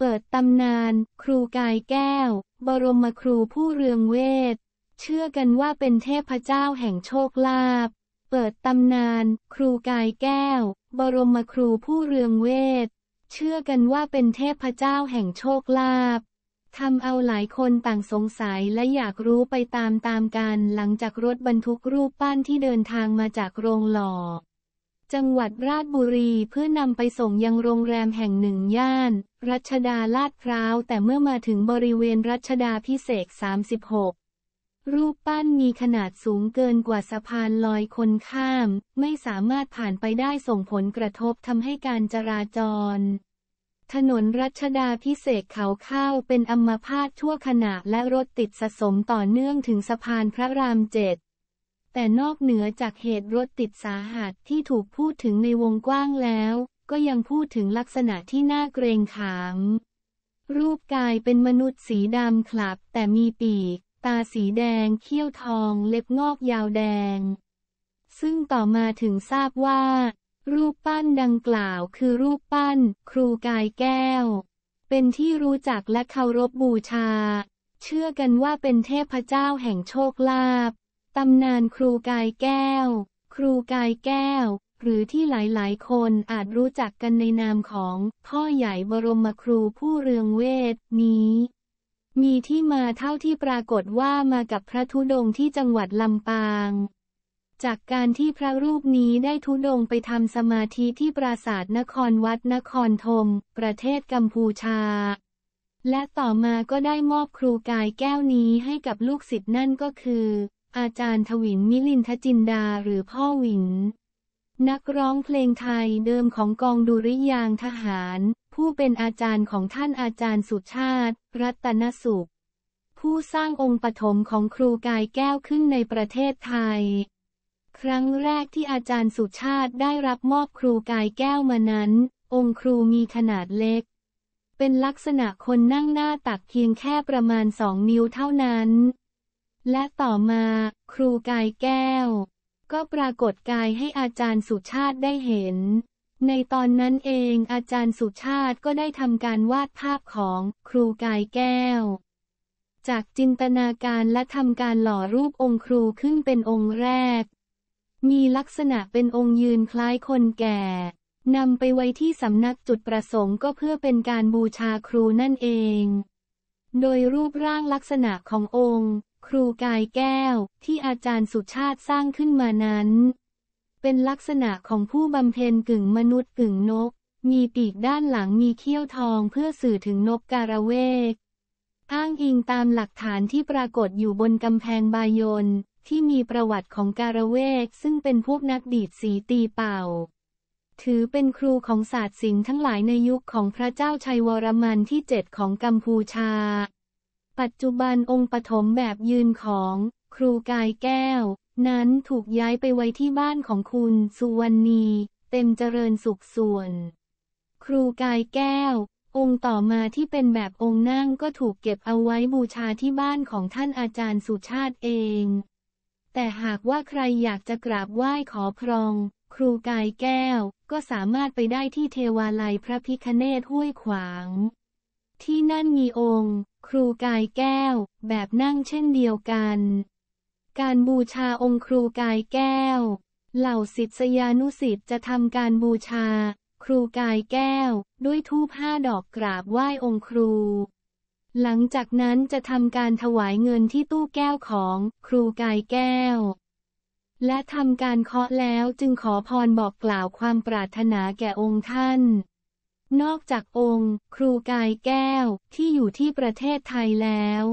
เปิดตำนาน ครูกายแก้ว บรมครูผู้เรืองเวท เชื่อกันว่าเป็นเทพเจ้าแห่งโชคลาภเปิดตำนาน ครูกายแก้ว บรมครูผู้เรืองเวท เชื่อกันว่าเป็นเทพเจ้าแห่งโชคลาภทำเอาหลายคนต่างสงสัยและอยากรู้ไปตามตามกันหลังจากรถบรรทุกรูปปั้นที่เดินทางมาจากโรงหล่อจังหวัดราชบุรีเพื่อนำไปส่งยังโรงแรมแห่งหนึ่งย่าน รัชดาลาดพร้าวแต่เมื่อมาถึงบริเวณรัชดาพิเศษ 36 รูปปั้นมีขนาดสูงเกินกว่าสะพานลอยคนข้าม ไม่สามารถผ่านไปได้ส่งผลกระทบทำให้การจราจร ถนนรัชดาพิเศษเขาเข้าเป็นอัมพาตทั่วขณะและรถติดสะสมต่อเนื่องถึงสะพานพระรามเจ็ดแต่นอกเหนือจากเหตุรถติดสาหัสที่ถูกพูดถึงในวงกว้างแล้ว ก็ยังพูดถึงลักษณะที่น่าเกรงขาม รูปกายเป็นมนุษย์สีดำคลับ แต่มีปีก ตาสีแดง เขี้ยวทอง เล็บงอกยาวแดง ซึ่งต่อมาถึงทราบว่า รูปปั้นดังกล่าวคือรูปปั้น ครูกายแก้ว เป็นที่รู้จักและเคารพบบูชา เชื่อกันว่าเป็นเทพเจ้าแห่งโชคลาภตำนานครูกายแก้ว ครูกายแก้ว หรือที่หลายๆ คนอาจรู้จักกันในนามของ พ่อใหญ่บรมครูผู้เรืองเวท นี้ มีที่มาเท่าที่ปรากฏว่ามากับพระธุดงที่จังหวัดลำปาง จากการที่พระรูปนี้ได้ทุดงไปทำสมาธิที่ปราสาท นครวัดนครธมประเทศกัมพูชา และต่อมาก็ได้มอบครูกายแก้วนี้ให้กับลูกศิษย์นั่นก็คืออาจารย์ทวินมิลินทจินดาหรือพ่อวิน นักร้องเพลงไทยเดิมของกองดุริยางทหาร ผู้เป็นอาจารย์ของท่านอาจารย์สุชาติ รัตนสุขผู้สร้างองค์ปฐมของครูกายแก้วขึ้นในประเทศไทย ครั้งแรกที่อาจารย์สุชาติได้รับมอบครูกายแก้วมานั้น องค์ครูมีขนาดเล็ก เป็นลักษณะคนนั่งหน้าตักเพียงแค่ประมาณสองนิ้วเท่านั้นและต่อมา ครูกายแก้ว ก็ปรากฏกายให้อาจารย์สุชาติได้เห็น ในตอนนั้นเองอาจารย์สุชาติก็ได้ทำการวาดภาพของครูกายแก้ว จากจินตนาการและทำการหล่อรูปองค์ครูขึ้นเป็นองค์แรก มีลักษณะเป็นองค์ยืนคล้ายคนแก่นำไปไว้ที่สำนักจุดประสงค์ก็เพื่อเป็นการบูชาครูนั่นเอง โดยรูปร่างลักษณะขององค์ครูกายแก้ว ที่อาจารย์สุชาติสร้างขึ้นมานั้น เป็นลักษณะของผู้บำเพ็ญกึ่งมนุษย์กึ่งนก มีปีกด้านหลังมีเขี้ยวทองเพื่อสื่อถึงนกการะเวกอ้างอิงตามหลักฐานที่ปรากฏอยู่บนกำแพงบายนที่มีประวัติของการะเวก ซึ่งเป็นพวกนักดีดสีตีเป่า ถือเป็นครูของศาสตร์สิงห์ทั้งหลายในยุคของพระเจ้าชัยวรมันที่เจ็ดของกัมพูชาปัจจุบันองค์ปฐมแบบยืนของ ครูกายแก้ว นั้นถูกย้ายไปไว้ที่บ้านของคุณสุวรรณี เต็มเจริญสุขส่วน ครูกายแก้ว องค์ต่อมาที่เป็นแบบองค์นั่งก็ถูกเก็บเอาไว้บูชาที่บ้านของท่านอาจารย์สุชาติเอง แต่หากว่าใครอยากจะกราบไหว้ขอพรอง ครูกายแก้ว ก็สามารถไปได้ที่เทวาลัยพระพิคเนตห้วยขวาง ที่นั่นมีองค์ครูกายแก้ว แบบนั่งเช่นเดียวกัน การบูชาองค์ครูกายแก้ว เหล่าศิษยานุศิษย์จะทำการบูชา ครูกายแก้ว ด้วยทูบห้าดอกกราบไหว้องค์ครู หลังจากนั้นจะทำการถวายเงินที่ตู้แก้วของ ครูกายแก้ว และทำการเคาะแล้วจึงขอพรบอกกล่าวความปรารถนาแก่องค์ท่านนอกจากองค์ ครูกายแก้ว ที่อยู่ที่ประเทศไทยแล้ว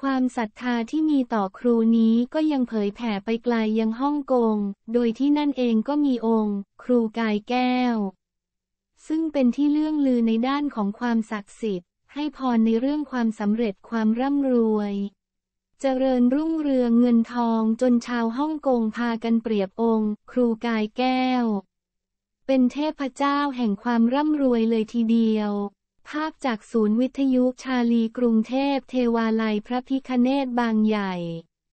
ความศรัทธาที่มีต่อครูนี้ก็ยังเผยแผ่ไปไกลยังฮ่องกงโดยที่นั่นเองก็มีองค์ ครูกายแก้ว ซึ่งเป็นที่เลื่องลือในด้านของความศักดิ์สิทธิ์ ให้พรในเรื่องความสำเร็จความร่ำรวยจริญรุ่งเรืองเงินทองจนชาวฮ่องกงพากันเปรียบองค์ ครูกายแก้วเป็นเทพเจ้าแห่งความร่ำรวยเลยทีเดียว ภาพจากศูนย์วิทยุชาลีกรุงเทพเทวาลัยพระพิคเนตบางใหญ่